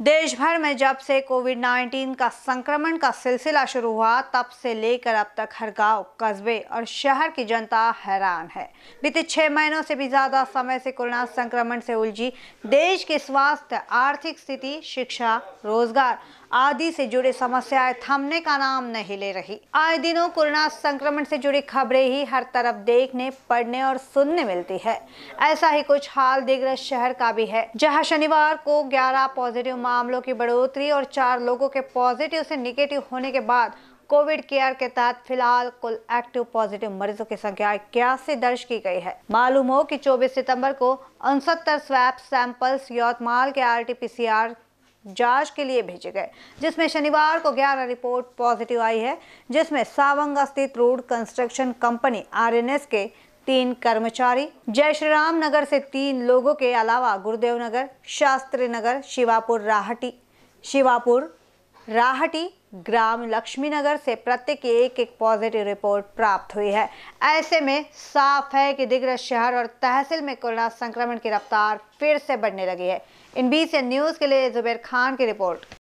देश भर में जब से कोविड 19 का संक्रमण का सिलसिला शुरू हुआ तब से लेकर अब तक हर गांव, कस्बे और शहर की जनता हैरान है बीते छह महीनों से भी ज्यादा समय से कोरोना संक्रमण से उलझी देश के स्वास्थ्य आर्थिक स्थिति शिक्षा रोजगार आदि से जुड़ी समस्याएं थमने का नाम नहीं ले रही आए दिनों कोरोना संक्रमण से जुड़ी खबरें ही हर तरफ देखने पढ़ने और सुनने मिलती है ऐसा ही कुछ हाल दिग्रज शहर का भी है जहाँ शनिवार को ग्यारह पॉजिटिव मामलों की बढ़ोतरी और चार लोगों के पॉजिटिव से निगेटिव होने के बाद कोविड केयर के तहत फिलहाल कुल एक्टिव पॉजिटिव मरीजों की संख्या इक्यासी दर्ज की गई है मालूम हो कि 24 सितंबर को उनसत्तर स्वैप सैंपल्स यौतमाल के आरटीपीसीआर जांच के लिए भेजे गए जिसमें शनिवार को 11 रिपोर्ट पॉजिटिव आई है जिसमें सावंग स्थित रोड कंस्ट्रक्शन कंपनी आरएनएस के तीन कर्मचारी जय श्री राम नगर से तीन लोगों के अलावा गुरुदेव नगर शास्त्री नगर शिवापुर राहटी शिवापुर राहटी ग्राम लक्ष्मीनगर से प्रत्येक एक एक पॉजिटिव रिपोर्ट प्राप्त हुई है ऐसे में साफ है कि दिग्र शहर और तहसील में कोरोना संक्रमण की रफ्तार फिर से बढ़ने लगी है इन बीच न्यूज़ के लिए जुबैर खान की रिपोर्ट